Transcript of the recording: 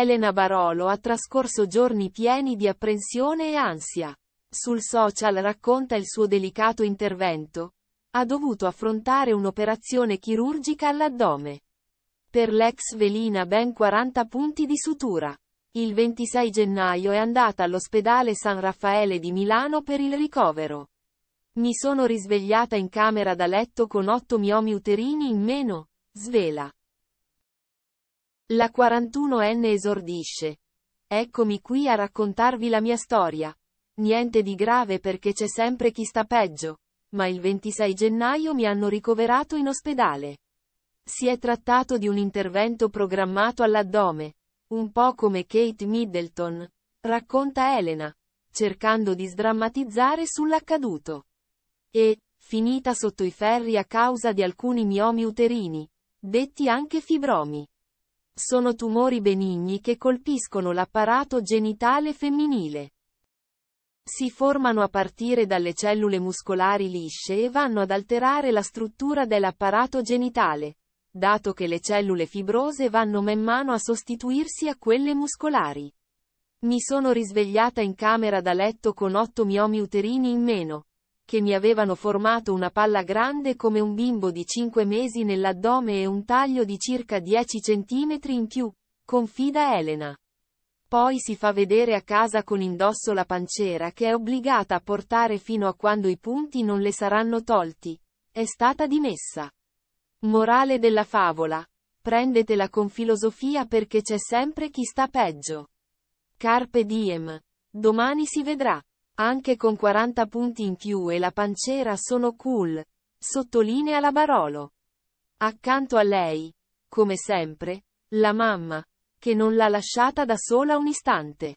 Elena Barolo ha trascorso giorni pieni di apprensione e ansia. Sul social racconta il suo delicato intervento. Ha dovuto affrontare un'operazione chirurgica all'addome. Per l'ex velina ben 40 punti di sutura. Il 26 gennaio è andata all'ospedale San Raffaele di Milano per il ricovero. Mi sono risvegliata in camera da letto con 8 miomi uterini in meno, svela. La 41enne esordisce. Eccomi qui a raccontarvi la mia storia. Niente di grave perché c'è sempre chi sta peggio. Ma il 26 gennaio mi hanno ricoverato in ospedale. Si è trattato di un intervento programmato all'addome. Un po' come Kate Middleton. Racconta Elena. Cercando di sdrammatizzare sull'accaduto. E, finita sotto i ferri a causa di alcuni miomi uterini. Detti anche fibromi. Sono tumori benigni che colpiscono l'apparato genitale femminile. Si formano a partire dalle cellule muscolari lisce e vanno ad alterare la struttura dell'apparato genitale, dato che le cellule fibrose vanno man mano a sostituirsi a quelle muscolari. Mi sono risvegliata in camera da letto con otto miomi uterini in meno, che mi avevano formato una palla grande come un bimbo di 5 mesi nell'addome e un taglio di circa 10 cm in più, confida Elena. Poi si fa vedere a casa con indosso la panciera che è obbligata a portare fino a quando i punti non le saranno tolti. È stata dimessa. Morale della favola. Prendetela con filosofia perché c'è sempre chi sta peggio. Carpe diem. Domani si vedrà. Anche con 40 punti in più e la pancera sono cool, sottolinea la Barolo. Accanto a lei, come sempre, la mamma, che non l'ha lasciata da sola un istante.